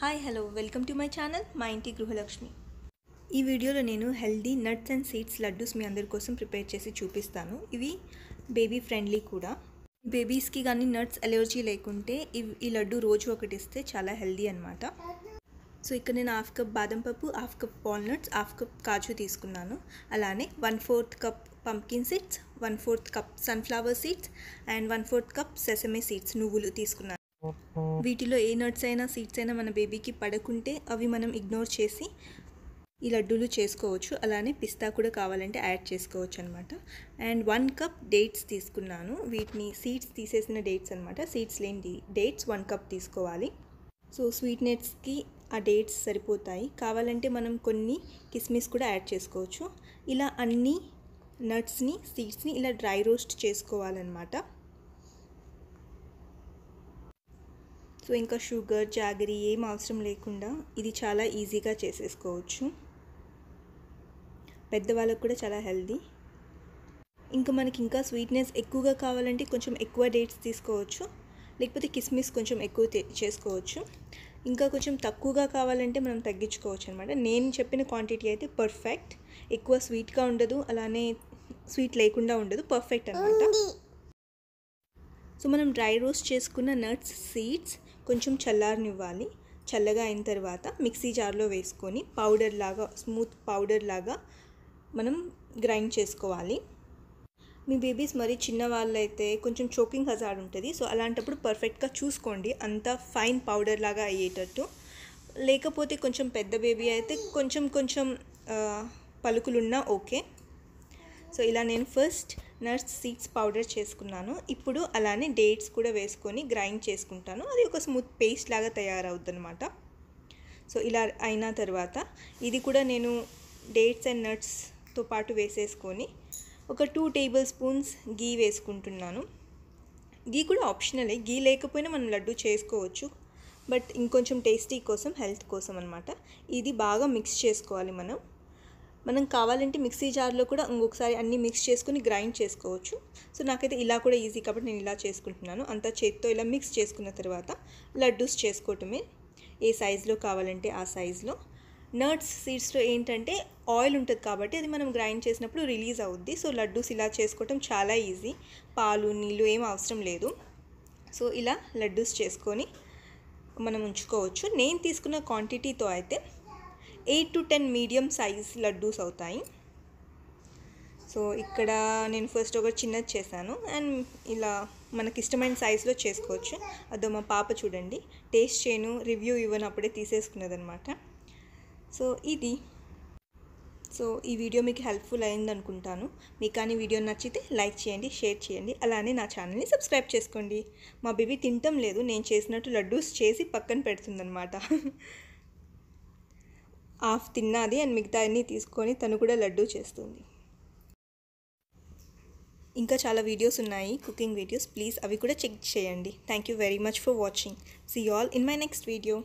hi hello welcome to my channel మా ఇంటి గృహలక్ష్మి ఈ వీడియోలో నేను healthy nuts and seeds laddoos మీ అందరి కోసం ప్రిపేర్ చేసి చూపిస్తాను ఇవి బేబీ ఫ్రెండ్లీ కూడా బేబీస్కి కానీ నట్స్ అలర్జీ లేకుంటే ఈ లడ్డు రోజు ఒకటి ఇస్తే చాలా హెల్దీ అనమాట సో ఇక్కడ నేను హాఫ్ కప్ బాదం పప్పు half cup walnuts half cup కాజు తీసుకున్నాను అలానే one fourth cup pumpkin seeds one fourth cup sunflower seeds and one fourth cup sesame seeds నువ్వులు తీసుకున్నాను వీటిలో ఏ నట్స్ అయినా సీడ్స్ అయినా మన బేబీకి పడకుంటే అవి మనం ఇగ్నోర్ చేసి ఈ లడ్డూలు చేసుకోవచ్చు అలానే పిస్తా కూడా కావాలంటే యాడ్ చేసుకోవచ్చు అనమాట అండ్ వన్ కప్ డేట్స్ తీసుకున్నాను వీటిని సీడ్స్ తీసేసిన డేట్స్ అనమాట సీడ్స్ లేని డేట్స్ వన్ కప్ తీసుకోవాలి సో స్వీట్ నెట్స్కి ఆ డేట్స్ సరిపోతాయి కావాలంటే మనం కొన్ని కిస్మిస్ కూడా యాడ్ చేసుకోవచ్చు ఇలా అన్ని నట్స్ని సీడ్స్ని ఇలా డ్రై రోస్ట్ చేసుకోవాలన్నమాట సో ఇంకా షుగర్ జాగరీ ఏం అవసరం లేకుండా ఇది చాలా ఈజీగా చేసేసుకోవచ్చు పెద్దవాళ్ళకు కూడా చాలా హెల్దీ ఇంకా మనకి ఇంకా స్వీట్నెస్ ఎక్కువగా కావాలంటే కొంచెం ఎక్కువ డేట్స్ తీసుకోవచ్చు లేకపోతే కిస్మిస్ కొంచెం ఎక్కువ చేసుకోవచ్చు ఇంకా కొంచెం తక్కువగా కావాలంటే మనం తగ్గించుకోవచ్చు అనమాట నేను చెప్పిన క్వాంటిటీ అయితే పర్ఫెక్ట్ ఎక్కువ స్వీట్గా ఉండదు అలానే స్వీట్ లేకుండా ఉండదు పర్ఫెక్ట్ అనమాట సో మనం డ్రై రోస్ట్ చేసుకున్న నట్స్ సీడ్స్ కొంచెం చల్లారనివ్వాలి చల్లగా అయిన తర్వాత మిక్సీ జార్లో వేసుకొని పౌడర్ లాగా స్మూత్ పౌడర్ లాగా మనం గ్రైండ్ చేసుకోవాలి మీ బేబీస్ మరీ చిన్న వాళ్ళైతే కొంచెం చోకింగ్ హజార్డ్ ఉంటుంది సో అలాంటప్పుడు పర్ఫెక్ట్గా చూసుకోండి అంత ఫైన్ పౌడర్ లాగా అయ్యేటట్టు లేకపోతే కొంచెం పెద్ద బేబీ అయితే కొంచెం కొంచెం పలుకులున్నా ఓకే సో ఇలా నేను ఫస్ట్ నట్స్ సీడ్స్ పౌడర్ చేసుకున్నాను ఇప్పుడు అలానే డేట్స్ కూడా వేసుకొని గ్రైండ్ చేసుకుంటాను అది ఒక స్మూత్ పేస్ట్ లాగా తయారవుద్ది అనమాట సో ఇలా అయిన తర్వాత ఇది కూడా నేను డేట్స్ అండ్ నట్స్తో పాటు వేసేసుకొని ఒక టూ టేబుల్ స్పూన్స్ గీ వేసుకుంటున్నాను గీ కూడా ఆప్షనలే గీ లేకపోయినా మనం లడ్డు చేసుకోవచ్చు బట్ ఇంకొంచెం టేస్టీ కోసం హెల్త్ కోసం అనమాట ఇది బాగా మిక్స్ చేసుకోవాలి మనం మనం కావాలంటే మిక్సీ జార్లో కూడా ఇంకొకసారి అన్నీ మిక్స్ చేసుకుని గ్రైండ్ చేసుకోవచ్చు సో నాకైతే ఇలా కూడా ఈజీ కాబట్టి నేను ఇలా చేసుకుంటున్నాను అంతా చేతితో ఇలా మిక్స్ చేసుకున్న తర్వాత లడ్డూస్ చేసుకోవటమే ఏ సైజులో కావాలంటే ఆ సైజులో నట్స్ సీడ్స్లో ఏంటంటే ఆయిల్ ఉంటుంది కాబట్టి అది మనం గ్రైండ్ చేసినప్పుడు రిలీజ్ అవుద్ది సో లడ్డూస్ ఇలా చేసుకోవటం చాలా ఈజీ పాలు నీళ్ళు ఏం అవసరం లేదు సో ఇలా లడ్డూస్ చేసుకొని మనం ఉంచుకోవచ్చు నేను తీసుకున్న క్వాంటిటీతో అయితే eight to ten medium size laddoos అవుతాయి సో ఇక్కడ నేను ఫస్ట్ ఒక చిన్నది చేశాను అండ్ ఇలా మనకి ఇష్టమైన సైజులో చేసుకోవచ్చు అదో మా పాప చూడండి టేస్ట్ చేయను రివ్యూ ఇవ్వను అప్పుడే అనమాట సో ఇది సో ఈ వీడియో మీకు హెల్ప్ఫుల్ అయింది అనుకుంటాను మీకు కానీ వీడియో నచ్చితే లైక్ చేయండి షేర్ చేయండి అలానే నా ఛానల్ని సబ్స్క్రైబ్ చేసుకోండి మా బేబీ తింటం లేదు నేను చేసినట్టు లడ్డూస్ చేసి పక్కన పెడుతుందనమాట హాఫ్ తిన్నది అండ్ మిగతా అన్ని తీసుకొని తను కూడా లడ్డూ చేస్తుంది ఇంకా చాలా వీడియోస్ ఉన్నాయి కుకింగ్ వీడియోస్ ప్లీజ్ అవి కూడా చెక్ చేయండి thank you very much for watching see all in my next video